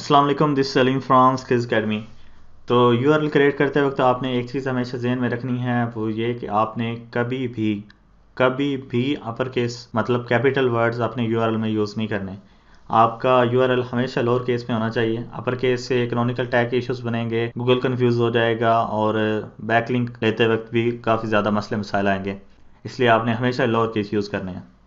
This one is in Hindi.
अस्सलाम वालेकुम this Salim from skills academy तो यू आर क्रिएट करते वक्त आपने एक चीज़ हमेशा जहन में रखनी है वो ये कि आपने कभी भी कभी भी अपर केस मतलब कैपिटल वर्ड्स अपने यू में यूज़ नहीं करने आपका यू हमेशा लोअर केस में होना चाहिए अपर केस से इकोनॉमिकल टैग इश्यूज बनेंगे गूगल कन्फ्यूज़ हो जाएगा और बैकलिंक लेते वक्त भी काफ़ी ज़्यादा मसले मसाइल आएंगे इसलिए आपने हमेशा लोअर केस यूज़ करने हैं